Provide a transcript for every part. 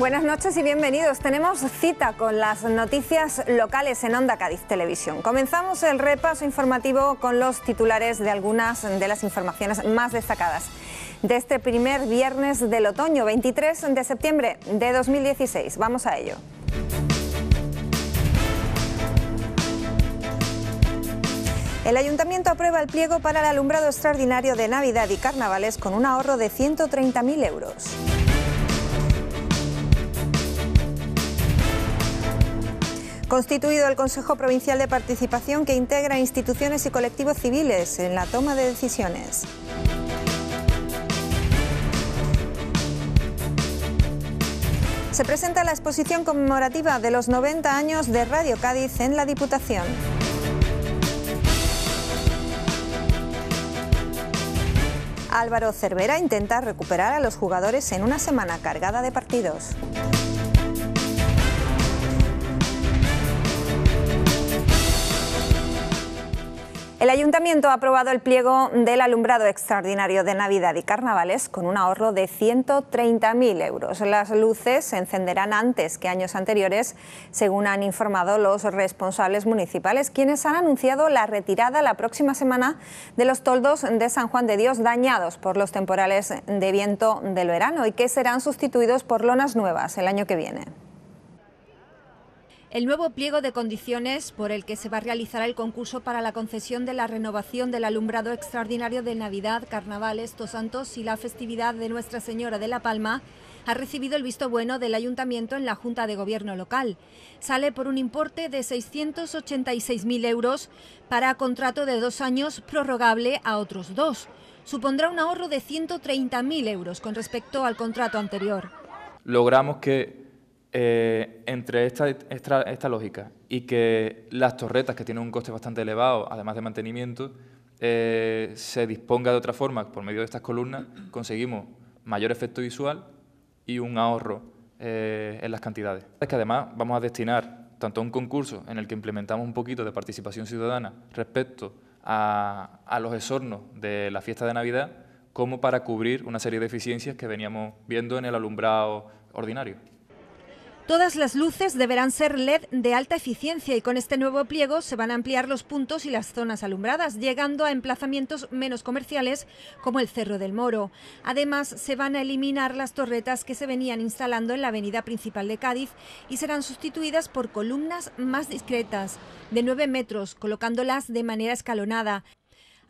Buenas noches y bienvenidos. Tenemos cita con las noticias locales en Onda Cádiz Televisión. Comenzamos el repaso informativo con los titulares de algunas de las informaciones más destacadas de este primer viernes del otoño, 23 de septiembre de 2016. Vamos a ello. El ayuntamiento aprueba el pliego para el alumbrado extraordinario de Navidad y Carnavales con un ahorro de 130.000 euros. Constituido el Consejo Provincial de Participación que integra instituciones y colectivos civiles en la toma de decisiones. Se presenta la exposición conmemorativa de los 90 años de Radio Cádiz en la Diputación. Álvaro Cervera intenta recuperar a los jugadores en una semana cargada de partidos. El ayuntamiento ha aprobado el pliego del alumbrado extraordinario de Navidad y Carnavales con un ahorro de 130.000 euros. Las luces se encenderán antes que años anteriores, según han informado los responsables municipales, quienes han anunciado la retirada la próxima semana de los toldos de San Juan de Dios dañados por los temporales de viento del verano y que serán sustituidos por lonas nuevas el año que viene. El nuevo pliego de condiciones por el que se va a realizar el concurso para la concesión de la renovación del alumbrado extraordinario de Navidad, Carnaval, Estos Santos y la festividad de Nuestra Señora de la Palma ha recibido el visto bueno del ayuntamiento en la Junta de Gobierno local. Sale por un importe de 686.000 euros para contrato de dos años prorrogable a otros dos. Supondrá un ahorro de 130.000 euros con respecto al contrato anterior. Logramos que eh, entre esta, lógica y que las torretas, que tienen un coste bastante elevado, además de mantenimiento, eh, se disponga de otra forma, por medio de estas columnas, conseguimos mayor efecto visual y un ahorro eh, en las cantidades. Es que además vamos a destinar tanto a un concurso en el que implementamos un poquito de participación ciudadana respecto a, los esornos de la fiesta de Navidad, como para cubrir una serie de eficiencias que veníamos viendo en el alumbrado ordinario. Todas las luces deberán ser LED de alta eficiencia y con este nuevo pliego se van a ampliar los puntos y las zonas alumbradas, llegando a emplazamientos menos comerciales como el Cerro del Moro. Además, se van a eliminar las torretas que se venían instalando en la avenida principal de Cádiz y serán sustituidas por columnas más discretas, de 9 metros, colocándolas de manera escalonada.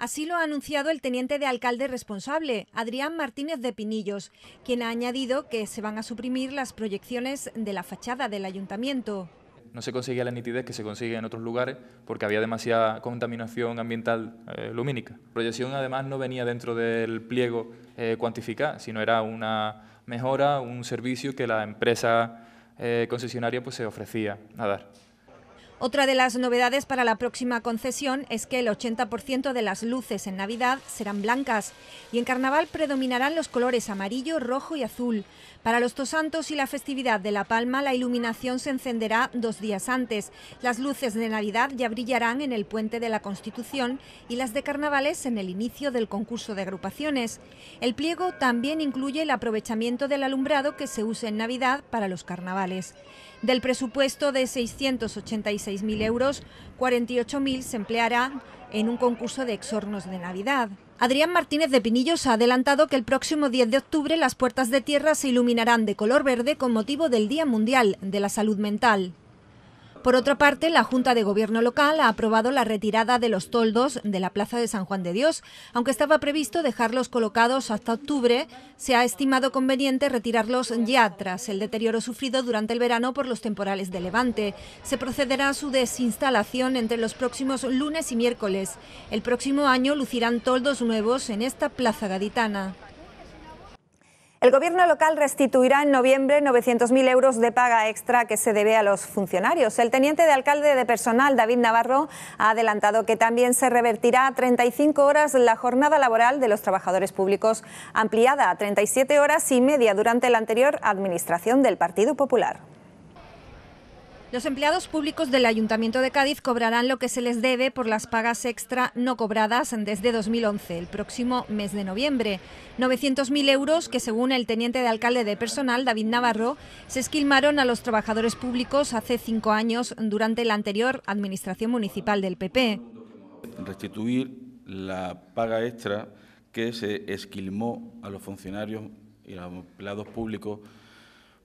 Así lo ha anunciado el teniente de alcalde responsable, Adrián Martínez de Pinillos, quien ha añadido que se van a suprimir las proyecciones de la fachada del ayuntamiento. No se conseguía la nitidez que se consigue en otros lugares porque había demasiada contaminación ambiental eh, lumínica. proyección además no venía dentro del pliego eh, cuantificado, sino era una mejora, un servicio que la empresa eh, concesionaria pues, se ofrecía a dar. Otra de las novedades para la próxima concesión es que el 80% de las luces en Navidad serán blancas y en Carnaval predominarán los colores amarillo, rojo y azul. Para los dos santos y la festividad de La Palma, la iluminación se encenderá dos días antes. Las luces de Navidad ya brillarán en el puente de la Constitución y las de Carnavales en el inicio del concurso de agrupaciones. El pliego también incluye el aprovechamiento del alumbrado que se usa en Navidad para los carnavales. Del presupuesto de 686.000 euros, 48.000 se empleará en un concurso de exornos de Navidad. Adrián Martínez de Pinillos ha adelantado que el próximo 10 de octubre las puertas de tierra se iluminarán de color verde con motivo del Día Mundial de la Salud Mental. Por otra parte, la Junta de Gobierno local ha aprobado la retirada de los toldos de la Plaza de San Juan de Dios. Aunque estaba previsto dejarlos colocados hasta octubre, se ha estimado conveniente retirarlos ya tras el deterioro sufrido durante el verano por los temporales de Levante. Se procederá a su desinstalación entre los próximos lunes y miércoles. El próximo año lucirán toldos nuevos en esta Plaza Gaditana. El gobierno local restituirá en noviembre 900.000 euros de paga extra que se debe a los funcionarios. El teniente de alcalde de personal, David Navarro, ha adelantado que también se revertirá a 35 horas la jornada laboral de los trabajadores públicos, ampliada a 37 horas y media durante la anterior administración del Partido Popular. Los empleados públicos del Ayuntamiento de Cádiz cobrarán lo que se les debe por las pagas extra no cobradas desde 2011, el próximo mes de noviembre. 900.000 euros que, según el teniente de alcalde de personal, David Navarro, se esquilmaron a los trabajadores públicos hace cinco años durante la anterior administración municipal del PP. Restituir la paga extra que se esquilmó a los funcionarios y a los empleados públicos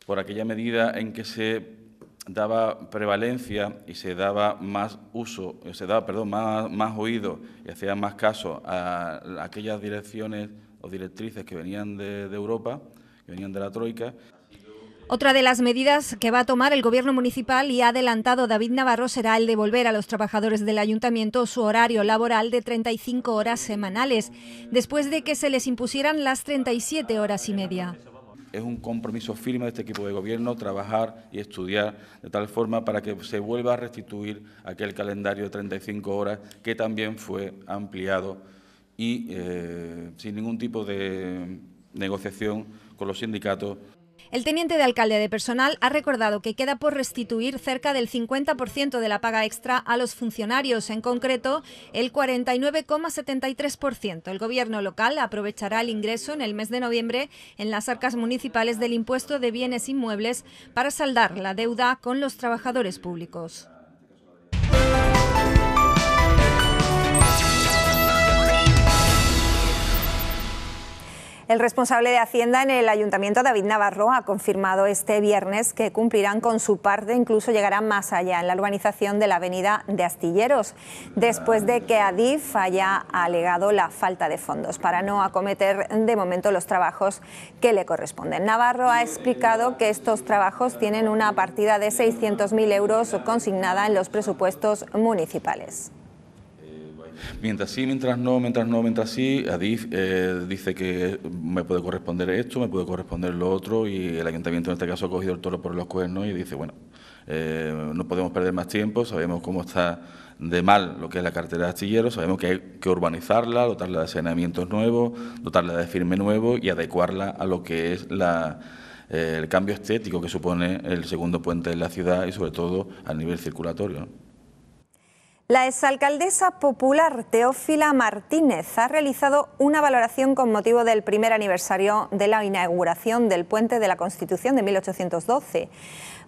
por aquella medida en que se daba prevalencia y se daba más uso, se daba, perdón, más, oído y hacía más caso a aquellas direcciones o directrices que venían de, Europa, que venían de la Troika. Otra de las medidas que va a tomar el Gobierno municipal y ha adelantado David Navarro será el devolver a los trabajadores del ayuntamiento su horario laboral de 35 horas semanales, después de que se les impusieran las 37 horas y media es un compromiso firme de este equipo de gobierno trabajar y estudiar de tal forma para que se vuelva a restituir aquel calendario de 35 horas que también fue ampliado y eh, sin ningún tipo de negociación con los sindicatos el teniente de alcalde de personal ha recordado que queda por restituir cerca del 50% de la paga extra a los funcionarios, en concreto el 49,73%. El gobierno local aprovechará el ingreso en el mes de noviembre en las arcas municipales del impuesto de bienes inmuebles para saldar la deuda con los trabajadores públicos. El responsable de Hacienda en el Ayuntamiento, David Navarro, ha confirmado este viernes que cumplirán con su parte, incluso llegarán más allá en la urbanización de la avenida de Astilleros, después de que Adif haya alegado la falta de fondos para no acometer de momento los trabajos que le corresponden. Navarro ha explicado que estos trabajos tienen una partida de 600.000 euros consignada en los presupuestos municipales. Mientras sí, mientras no, mientras no, mientras sí, Adif eh, dice que me puede corresponder esto, me puede corresponder lo otro y el ayuntamiento en este caso ha cogido el toro por los cuernos y dice, bueno, eh, no podemos perder más tiempo, sabemos cómo está de mal lo que es la cartera de astilleros, sabemos que hay que urbanizarla, dotarla de saneamientos nuevos, dotarla de firme nuevo y adecuarla a lo que es eh, el cambio estético que supone el segundo puente de la ciudad y sobre todo al nivel circulatorio. La exalcaldesa popular Teófila Martínez ha realizado una valoración con motivo del primer aniversario de la inauguración del puente de la Constitución de 1812.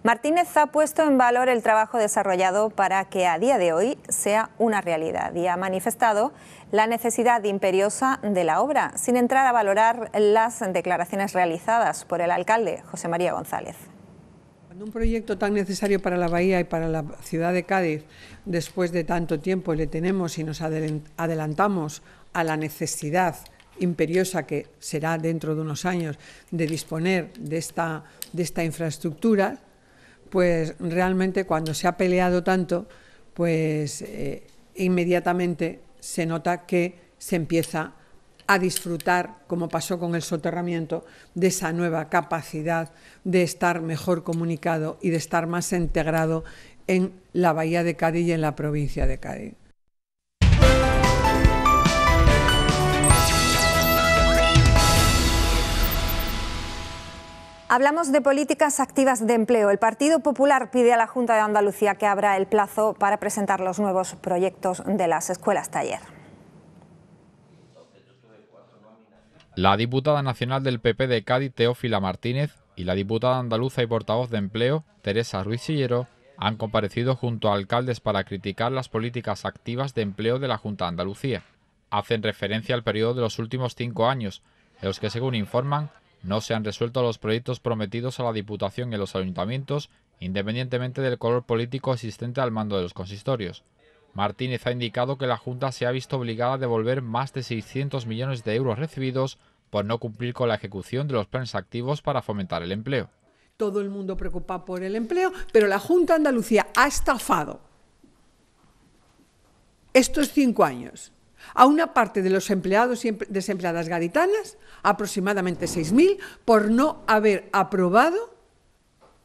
Martínez ha puesto en valor el trabajo desarrollado para que a día de hoy sea una realidad y ha manifestado la necesidad imperiosa de la obra, sin entrar a valorar las declaraciones realizadas por el alcalde José María González un proyecto tan necesario para la Bahía y para la ciudad de Cádiz, después de tanto tiempo le tenemos y nos adelantamos a la necesidad imperiosa que será dentro de unos años de disponer de esta, infraestructura, pues realmente cuando se ha peleado tanto, pues eh, inmediatamente se nota que se empieza a disfrutar, como pasó con el soterramiento, de esa nueva capacidad de estar mejor comunicado y de estar más integrado en la Bahía de Cádiz y en la provincia de Cádiz. Hablamos de políticas activas de empleo. El Partido Popular pide a la Junta de Andalucía que abra el plazo para presentar los nuevos proyectos de las escuelas taller. La diputada nacional del PP de Cádiz, Teófila Martínez, y la diputada andaluza y portavoz de empleo, Teresa Ruiz Sillero, han comparecido junto a alcaldes para criticar las políticas activas de empleo de la Junta de Andalucía. Hacen referencia al periodo de los últimos cinco años, en los que, según informan, no se han resuelto los proyectos prometidos a la Diputación y los ayuntamientos, independientemente del color político existente al mando de los consistorios. Martínez ha indicado que la Junta se ha visto obligada a devolver más de 600 millones de euros recibidos por no cumplir con la ejecución de los planes activos para fomentar el empleo. Todo el mundo preocupa por el empleo, pero la Junta de Andalucía ha estafado estos cinco años a una parte de los empleados y em-, desempleadas gaditanas, aproximadamente 6.000, por no haber aprobado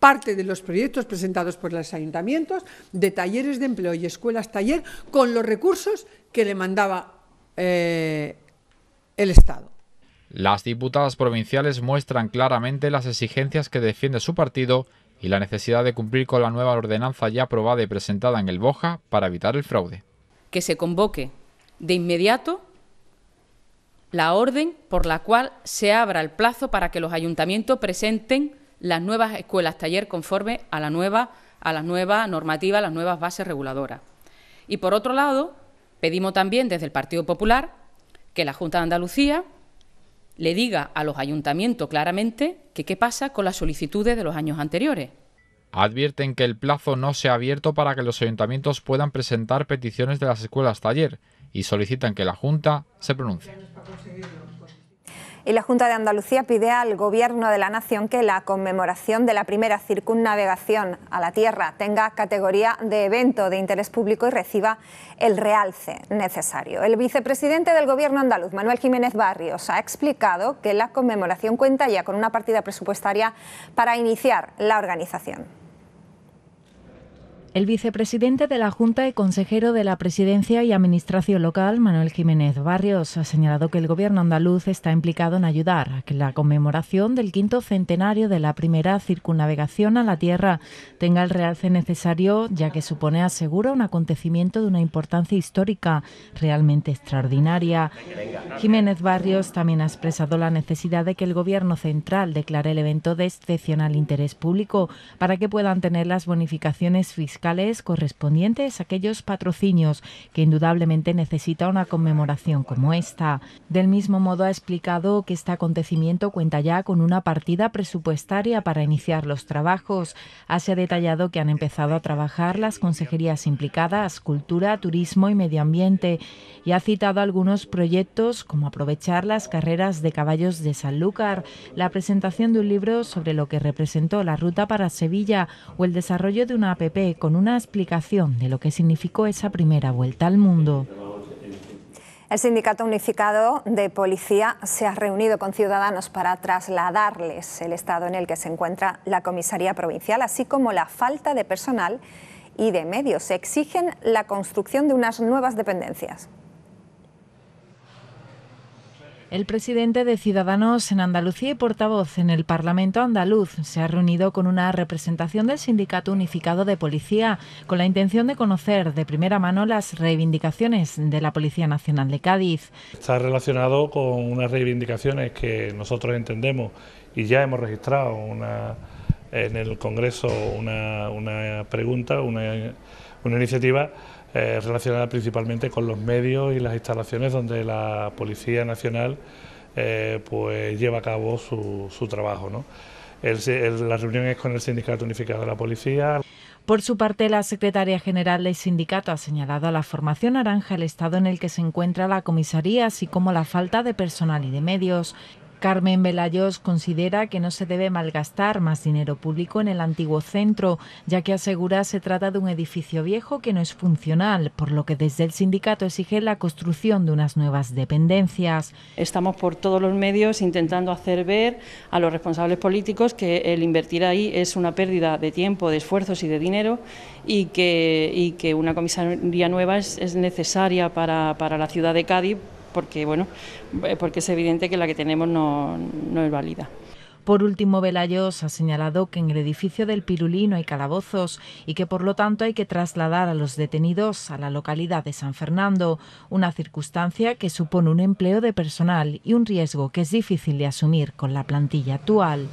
parte de los proyectos presentados por los ayuntamientos de talleres de empleo y escuelas taller con los recursos que le mandaba eh, el Estado. Las diputadas provinciales muestran claramente las exigencias que defiende su partido y la necesidad de cumplir con la nueva ordenanza ya aprobada y presentada en el Boja para evitar el fraude. Que se convoque de inmediato la orden por la cual se abra el plazo para que los ayuntamientos presenten las nuevas escuelas taller conforme a la nueva a las nuevas a las nuevas bases reguladoras. Y por otro lado, pedimos también desde el Partido Popular que la Junta de Andalucía le diga a los ayuntamientos claramente que qué pasa con las solicitudes de los años anteriores. Advierten que el plazo no se ha abierto para que los ayuntamientos puedan presentar peticiones de las escuelas taller y solicitan que la Junta se pronuncie y la Junta de Andalucía pide al Gobierno de la Nación que la conmemoración de la primera circunnavegación a la Tierra tenga categoría de evento de interés público y reciba el realce necesario. El vicepresidente del Gobierno andaluz, Manuel Jiménez Barrios, ha explicado que la conmemoración cuenta ya con una partida presupuestaria para iniciar la organización. El vicepresidente de la Junta y consejero de la Presidencia y Administración Local, Manuel Jiménez Barrios, ha señalado que el Gobierno andaluz está implicado en ayudar a que la conmemoración del quinto centenario de la primera circunnavegación a la Tierra tenga el realce necesario, ya que supone, asegura, un acontecimiento de una importancia histórica realmente extraordinaria. Jiménez Barrios también ha expresado la necesidad de que el Gobierno central declare el evento de excepcional interés público para que puedan tener las bonificaciones fiscales correspondientes a aquellos patrocinios que indudablemente necesita una conmemoración como esta. Del mismo modo ha explicado que este acontecimiento cuenta ya con una partida presupuestaria para iniciar los trabajos. Así ha detallado que han empezado a trabajar las consejerías implicadas, cultura, turismo y medio ambiente, y ha citado algunos proyectos como aprovechar las carreras de caballos de Sanlúcar, la presentación de un libro sobre lo que representó la ruta para Sevilla o el desarrollo de una APP con una explicación de lo que significó esa primera vuelta al mundo. El Sindicato Unificado de Policía se ha reunido con ciudadanos para trasladarles el estado en el que se encuentra la comisaría provincial, así como la falta de personal y de medios. Se exigen la construcción de unas nuevas dependencias. El presidente de Ciudadanos en Andalucía y portavoz en el Parlamento andaluz se ha reunido con una representación del Sindicato Unificado de Policía con la intención de conocer de primera mano las reivindicaciones de la Policía Nacional de Cádiz. Está relacionado con unas reivindicaciones que nosotros entendemos y ya hemos registrado una, en el Congreso una, pregunta, una iniciativa eh, relacionada principalmente con los medios y las instalaciones donde la Policía Nacional eh, pues lleva a cabo su, trabajo. la reunión es con el Sindicato Unificado de la Policía. Por su parte, la secretaria general del sindicato ha señalado a la formación naranja el estado en el que se encuentra la comisaría, así como la falta de personal y de medios, Carmen Velayos considera que no se debe malgastar más dinero público en el antiguo centro, ya que asegura se trata de un edificio viejo que no es funcional, por lo que desde el sindicato exige la construcción de unas nuevas dependencias. Estamos por todos los medios intentando hacer ver a los responsables políticos que el invertir ahí es una pérdida de tiempo, de esfuerzos y de dinero y que, una comisaría nueva es, necesaria para la ciudad de Cádiz porque, bueno, eh, porque es evidente que la que tenemos no, no es válida. Por último, Velayos ha señalado que en el edificio del Pirulino hay calabozos y que por lo tanto hay que trasladar a los detenidos a la localidad de San Fernando, una circunstancia que supone un empleo de personal y un riesgo que es difícil de asumir con la plantilla actual.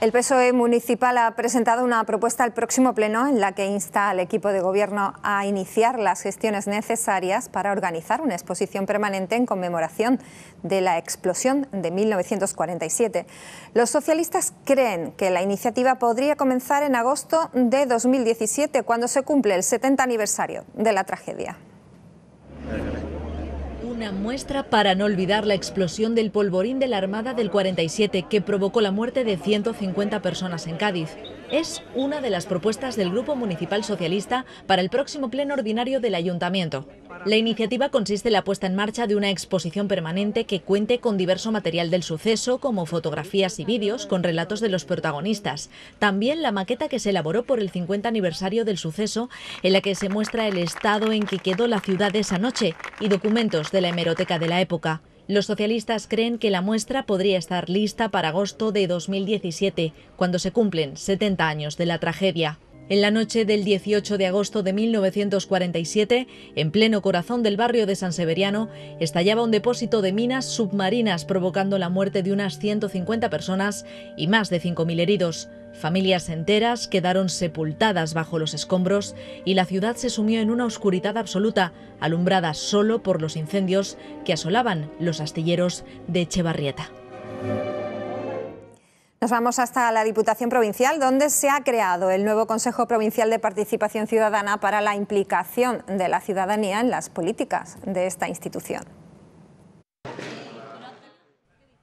El PSOE municipal ha presentado una propuesta al próximo pleno en la que insta al equipo de gobierno a iniciar las gestiones necesarias para organizar una exposición permanente en conmemoración de la explosión de 1947. Los socialistas creen que la iniciativa podría comenzar en agosto de 2017, cuando se cumple el 70 aniversario de la tragedia. Una muestra para no olvidar la explosión del polvorín de la Armada del 47 que provocó la muerte de 150 personas en Cádiz. Es una de las propuestas del Grupo Municipal Socialista para el próximo pleno ordinario del Ayuntamiento. La iniciativa consiste en la puesta en marcha de una exposición permanente que cuente con diverso material del suceso, como fotografías y vídeos con relatos de los protagonistas. También la maqueta que se elaboró por el 50 aniversario del suceso, en la que se muestra el estado en que quedó la ciudad esa noche y documentos de la hemeroteca de la época. Los socialistas creen que la muestra podría estar lista para agosto de 2017, cuando se cumplen 70 años de la tragedia. En la noche del 18 de agosto de 1947, en pleno corazón del barrio de San Severiano, estallaba un depósito de minas submarinas provocando la muerte de unas 150 personas y más de 5.000 heridos. Familias enteras quedaron sepultadas bajo los escombros y la ciudad se sumió en una oscuridad absoluta, alumbrada solo por los incendios que asolaban los astilleros de Echevarrieta. Nos vamos hasta la Diputación Provincial, donde se ha creado el nuevo Consejo Provincial de Participación Ciudadana para la implicación de la ciudadanía en las políticas de esta institución.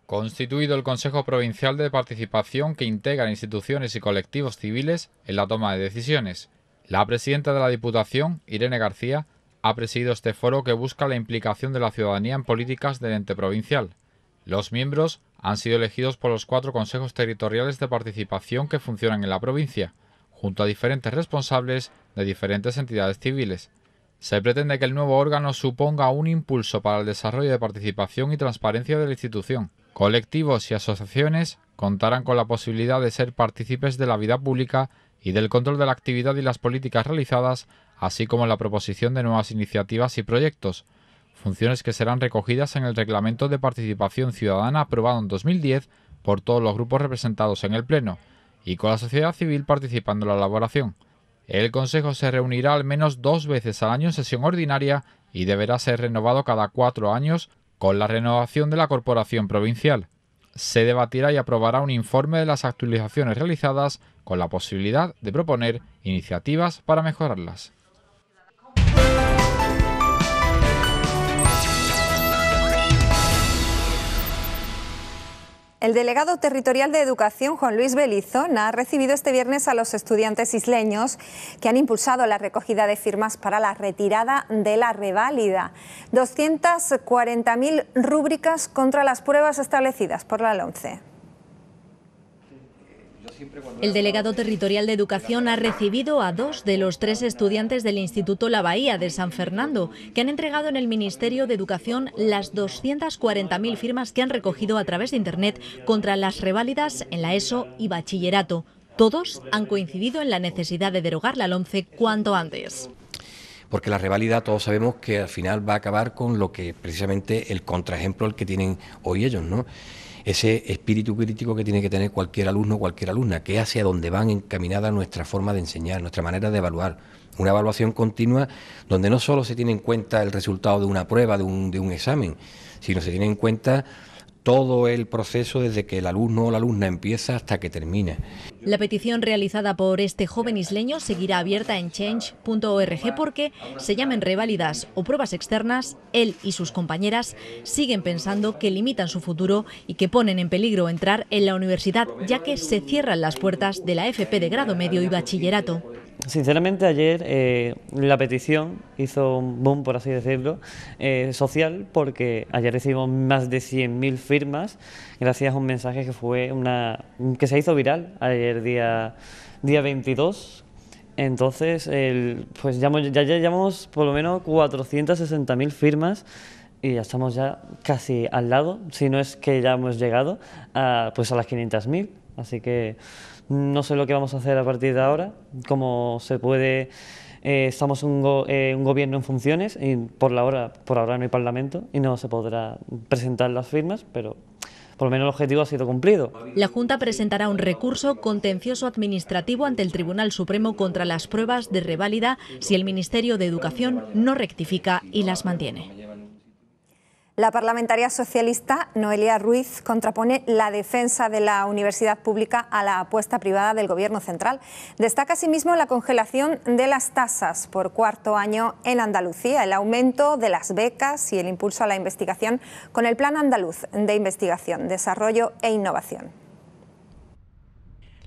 Constituido el Consejo Provincial de Participación que integra instituciones y colectivos civiles en la toma de decisiones. La presidenta de la Diputación, Irene García, ha presidido este foro que busca la implicación de la ciudadanía en políticas del ente provincial. Los miembros han sido elegidos por los cuatro consejos territoriales de participación que funcionan en la provincia, junto a diferentes responsables de diferentes entidades civiles. Se pretende que el nuevo órgano suponga un impulso para el desarrollo de participación y transparencia de la institución. Colectivos y asociaciones contarán con la posibilidad de ser partícipes de la vida pública y del control de la actividad y las políticas realizadas, así como la proposición de nuevas iniciativas y proyectos, funciones que serán recogidas en el Reglamento de Participación Ciudadana aprobado en 2010 por todos los grupos representados en el Pleno y con la sociedad civil participando en la elaboración. El Consejo se reunirá al menos dos veces al año en sesión ordinaria y deberá ser renovado cada cuatro años con la renovación de la Corporación Provincial. Se debatirá y aprobará un informe de las actualizaciones realizadas con la posibilidad de proponer iniciativas para mejorarlas. El delegado territorial de Educación, Juan Luis Belizón, ha recibido este viernes a los estudiantes isleños que han impulsado la recogida de firmas para la retirada de la reválida. 240.000 rúbricas contra las pruebas establecidas por la LONCE. El delegado territorial de Educación ha recibido a dos de los tres estudiantes del Instituto La Bahía de San Fernando, que han entregado en el Ministerio de Educación las 240.000 firmas que han recogido a través de Internet contra las reválidas en la ESO y bachillerato. Todos han coincidido en la necesidad de derogar la LOMCE cuanto antes porque la reválida, todos sabemos que al final va a acabar con lo que precisamente el contraejemplo que tienen hoy ellos, ¿no? ese espíritu crítico que tiene que tener cualquier alumno, cualquier alumna, que es hacia donde van encaminadas nuestra forma de enseñar, nuestra manera de evaluar. Una evaluación continua donde no solo se tiene en cuenta el resultado de una prueba, de un, de un examen, sino se tiene en cuenta todo el proceso desde que el alumno o la alumna empieza hasta que termine. La petición realizada por este joven isleño seguirá abierta en change.org porque, se llamen reválidas o pruebas externas, él y sus compañeras siguen pensando que limitan su futuro y que ponen en peligro entrar en la universidad ya que se cierran las puertas de la FP de grado medio y bachillerato. Sinceramente, ayer eh, la petición hizo un boom, por así decirlo, eh, social, porque ayer recibimos más de 100.000 firmas gracias a un mensaje que fue una que se hizo viral ayer día, día 22. Entonces, pues ya, ya, llevamos por lo menos 460.000 firmas y ya estamos ya casi al lado, si no es que ya hemos llegado a, pues a las 500.000. Así que no sé lo que vamos a hacer a partir de ahora, como se puede... Eh, estamos un, eh, un, gobierno en funciones y por, la hora, por ahora no hay parlamento y no se podrá presentar las firmas, pero por lo menos el objetivo ha sido cumplido. La Junta presentará un recurso contencioso administrativo ante el Tribunal Supremo contra las pruebas de reválida si el Ministerio de Educación no rectifica y las mantiene. La parlamentaria socialista Noelia Ruiz contrapone la defensa de la universidad pública a la apuesta privada del Gobierno central. Destaca asimismo la congelación de las tasas por cuarto año en Andalucía, el aumento de las becas y el impulso a la investigación con el Plan Andaluz de Investigación, Desarrollo e Innovación.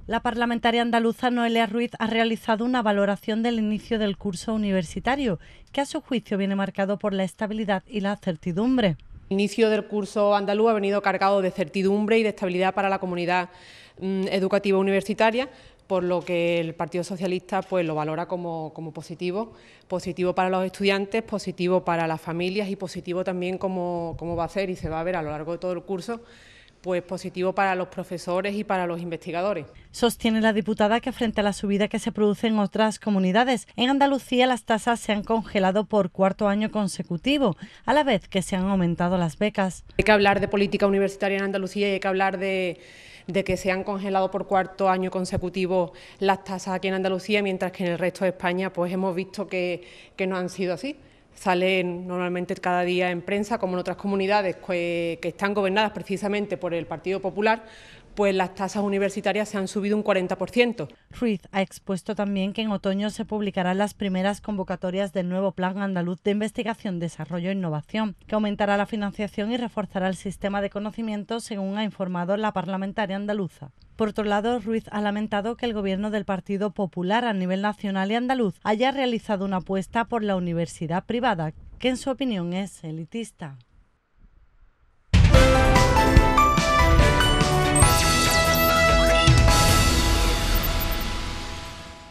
La parlamentaria andaluza Noelia Ruiz ha realizado una valoración del inicio del curso universitario, que a su juicio viene marcado por la estabilidad y la certidumbre. El inicio del curso andaluz ha venido cargado de certidumbre y de estabilidad para la comunidad mm, educativa universitaria, por lo que el Partido Socialista pues, lo valora como, positivo, positivo para los estudiantes, positivo para las familias y positivo también como, como va a ser y se va a ver a lo largo de todo el curso pues positivo para los profesores y para los investigadores. Sostiene la diputada que frente a la subida que se produce en otras comunidades, en Andalucía las tasas se han congelado por cuarto año consecutivo, a la vez que se han aumentado las becas. Hay que hablar de política universitaria en Andalucía y hay que hablar de, que se han congelado por cuarto año consecutivo las tasas aquí en Andalucía, mientras que en el resto de España pues hemos visto que no han sido así salen normalmente cada día en prensa, como en otras comunidades pues, que, están gobernadas precisamente por el Partido Popular, pues las tasas universitarias se han subido un 40%. Ruiz ha expuesto también que en otoño se publicarán las primeras convocatorias del nuevo Plan Andaluz de Investigación, Desarrollo e Innovación, que aumentará la financiación y reforzará el sistema de conocimiento, según ha informado la parlamentaria andaluza. Por otro lado, Ruiz ha lamentado que el gobierno del Partido Popular a nivel nacional y andaluz haya realizado una apuesta por la universidad privada, que en su opinión es elitista.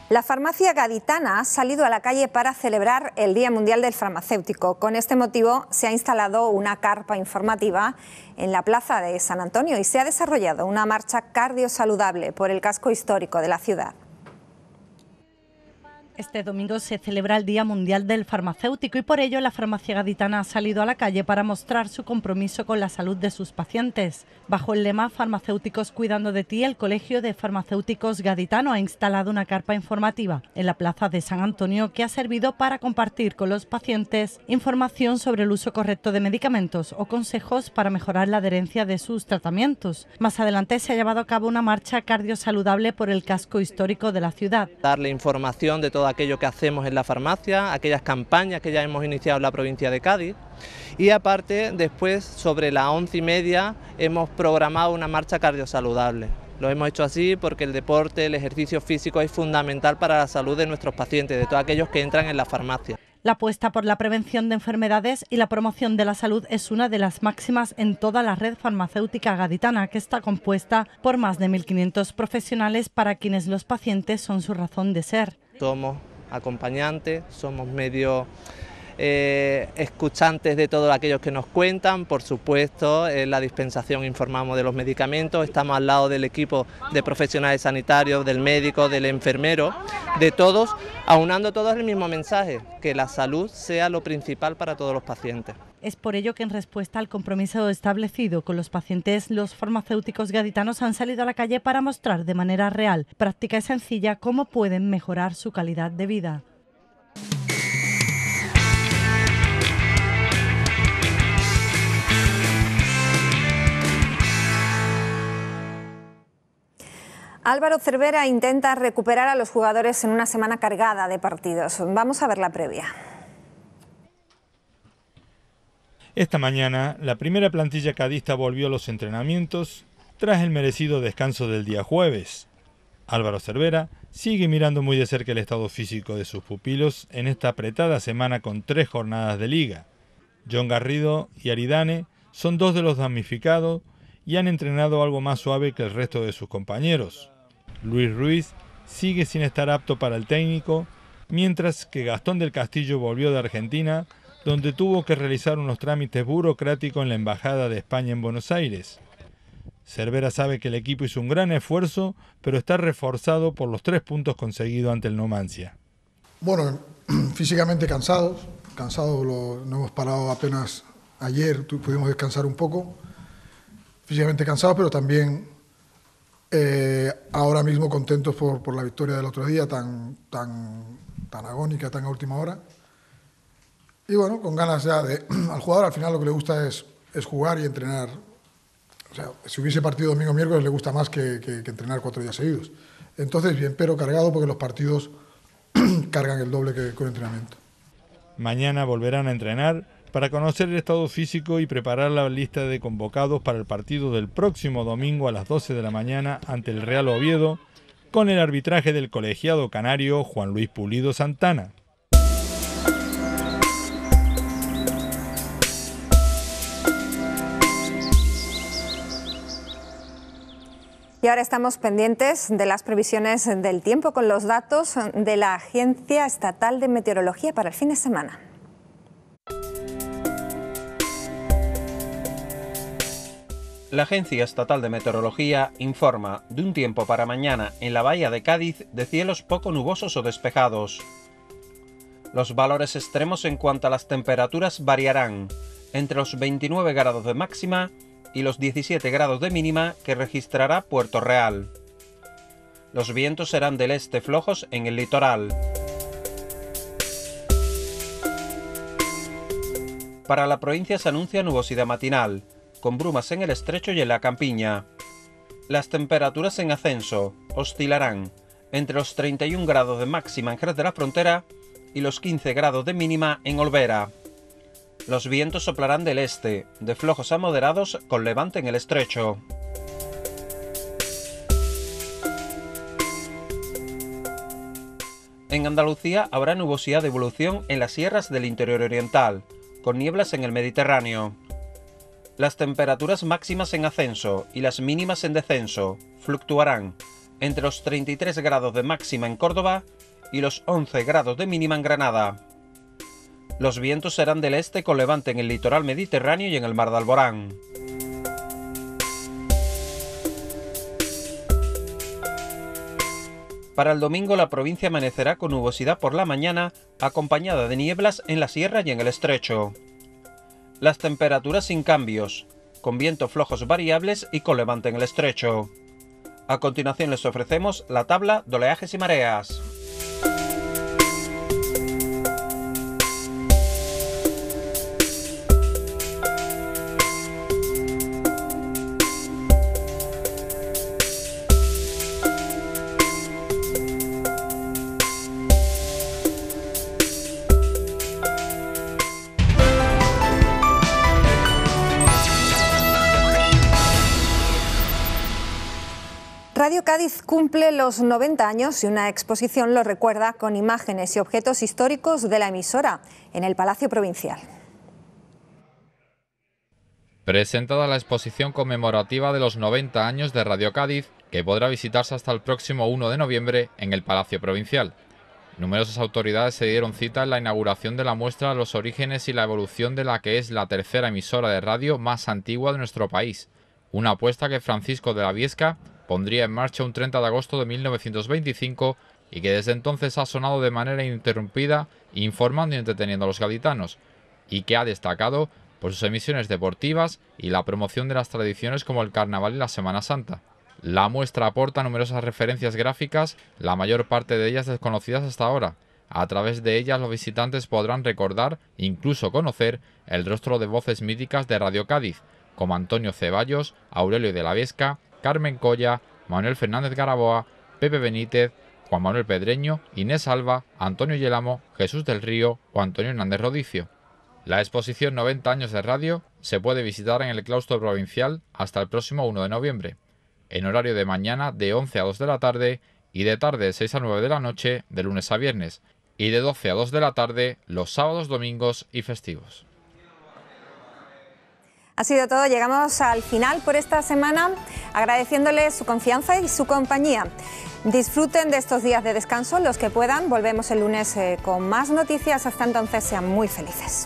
La farmacia gaditana ha salido a la calle para celebrar el Día Mundial del Farmacéutico. Con este motivo se ha instalado una carpa informativa en la plaza de San Antonio y se ha desarrollado una marcha cardiosaludable por el casco histórico de la ciudad. Este domingo se celebra el Día Mundial del Farmacéutico y por ello la farmacia gaditana ha salido a la calle para mostrar su compromiso con la salud de sus pacientes. Bajo el lema Farmacéuticos cuidando de ti, el Colegio de Farmacéuticos Gaditano ha instalado una carpa informativa en la Plaza de San Antonio que ha servido para compartir con los pacientes información sobre el uso correcto de medicamentos o consejos para mejorar la adherencia de sus tratamientos. Más adelante se ha llevado a cabo una marcha cardiosaludable por el casco histórico de la ciudad. Darle información de toda aquello que hacemos en la farmacia, aquellas campañas que ya hemos iniciado en la provincia de Cádiz. Y aparte, después, sobre las once y media, hemos programado una marcha cardiosaludable. Lo hemos hecho así porque el deporte, el ejercicio físico es fundamental para la salud de nuestros pacientes, de todos aquellos que entran en la farmacia. La apuesta por la prevención de enfermedades y la promoción de la salud es una de las máximas en toda la red farmacéutica gaditana, que está compuesta por más de 1.500 profesionales para quienes los pacientes son su razón de ser. Somos acompañantes, somos medio eh, escuchantes de todos aquellos que nos cuentan, por supuesto, en la dispensación informamos de los medicamentos, estamos al lado del equipo de profesionales sanitarios, del médico, del enfermero, de todos, aunando todos el mismo mensaje, que la salud sea lo principal para todos los pacientes. Es por ello que en respuesta al compromiso establecido con los pacientes, los farmacéuticos gaditanos han salido a la calle para mostrar de manera real, práctica y sencilla cómo pueden mejorar su calidad de vida. Álvaro Cervera intenta recuperar a los jugadores en una semana cargada de partidos. Vamos a ver la previa. Esta mañana, la primera plantilla cadista volvió a los entrenamientos tras el merecido descanso del día jueves. Álvaro Cervera sigue mirando muy de cerca el estado físico de sus pupilos en esta apretada semana con tres jornadas de liga. John Garrido y Aridane son dos de los damnificados y han entrenado algo más suave que el resto de sus compañeros. Luis Ruiz sigue sin estar apto para el técnico, mientras que Gastón del Castillo volvió de Argentina donde tuvo que realizar unos trámites burocráticos en la Embajada de España en Buenos Aires. Cervera sabe que el equipo hizo un gran esfuerzo, pero está reforzado por los tres puntos conseguidos ante el Nomancia. Bueno, físicamente cansados, cansados, no hemos parado apenas ayer, pudimos descansar un poco, físicamente cansados, pero también eh, ahora mismo contentos por, la victoria del otro día, tan, tan agónica, tan a última hora. Y bueno, con ganas ya de... Al jugador al final lo que le gusta es, jugar y entrenar. O sea, si hubiese partido domingo miércoles le gusta más que, que entrenar cuatro días seguidos. Entonces, bien, pero cargado porque los partidos cargan el doble que con entrenamiento. Mañana volverán a entrenar para conocer el estado físico y preparar la lista de convocados para el partido del próximo domingo a las 12 de la mañana ante el Real Oviedo, con el arbitraje del colegiado canario Juan Luis Pulido Santana. Y ahora estamos pendientes de las previsiones del tiempo con los datos de la Agencia Estatal de Meteorología para el fin de semana. La Agencia Estatal de Meteorología informa de un tiempo para mañana en la bahía de Cádiz de cielos poco nubosos o despejados. Los valores extremos en cuanto a las temperaturas variarán entre los 29 grados de máxima y los 17 grados de mínima que registrará Puerto Real. Los vientos serán del este flojos en el litoral. Para la provincia se anuncia nubosidad matinal, con brumas en el estrecho y en la campiña. Las temperaturas en ascenso oscilarán entre los 31 grados de máxima en Jerez de la Frontera y los 15 grados de mínima en Olvera. Los vientos soplarán del este, de flojos a moderados con levante en el estrecho. En Andalucía habrá nubosidad de evolución en las sierras del interior oriental, con nieblas en el Mediterráneo. Las temperaturas máximas en ascenso y las mínimas en descenso fluctuarán entre los 33 grados de máxima en Córdoba y los 11 grados de mínima en Granada. Los vientos serán del este con levante en el litoral mediterráneo y en el mar de Alborán. Para el domingo la provincia amanecerá con nubosidad por la mañana, acompañada de nieblas en la sierra y en el estrecho. Las temperaturas sin cambios, con vientos flojos variables y con levante en el estrecho. A continuación les ofrecemos la tabla de oleajes y mareas. Radio Cádiz cumple los 90 años y una exposición lo recuerda con imágenes y objetos históricos de la emisora en el Palacio Provincial. Presentada la exposición conmemorativa de los 90 años de Radio Cádiz, que podrá visitarse hasta el próximo 1 de noviembre en el Palacio Provincial. Numerosas autoridades se dieron cita en la inauguración de la muestra Los orígenes y la evolución de la que es la tercera emisora de radio más antigua de nuestro país, una apuesta que Francisco de la Viesca pondría en marcha un 30 de agosto de 1925 y que desde entonces ha sonado de manera interrumpida... informando y entreteniendo a los gaditanos, y que ha destacado por sus emisiones deportivas y la promoción de las tradiciones como el carnaval y la Semana Santa. La muestra aporta numerosas referencias gráficas, la mayor parte de ellas desconocidas hasta ahora. A través de ellas los visitantes podrán recordar, incluso conocer, el rostro de voces míticas de Radio Cádiz, como Antonio Ceballos, Aurelio de la Vesca, Carmen Colla, Manuel Fernández Garaboa, Pepe Benítez, Juan Manuel Pedreño, Inés Alba, Antonio Yelamo, Jesús del Río o Antonio Hernández Rodicio. La exposición 90 años de radio se puede visitar en el claustro provincial hasta el próximo 1 de noviembre, en horario de mañana de 11 a 2 de la tarde y de tarde de 6 a 9 de la noche de lunes a viernes, y de 12 a 2 de la tarde los sábados, domingos y festivos. Ha sido todo, llegamos al final por esta semana agradeciéndoles su confianza y su compañía. Disfruten de estos días de descanso los que puedan, volvemos el lunes eh, con más noticias, hasta entonces sean muy felices.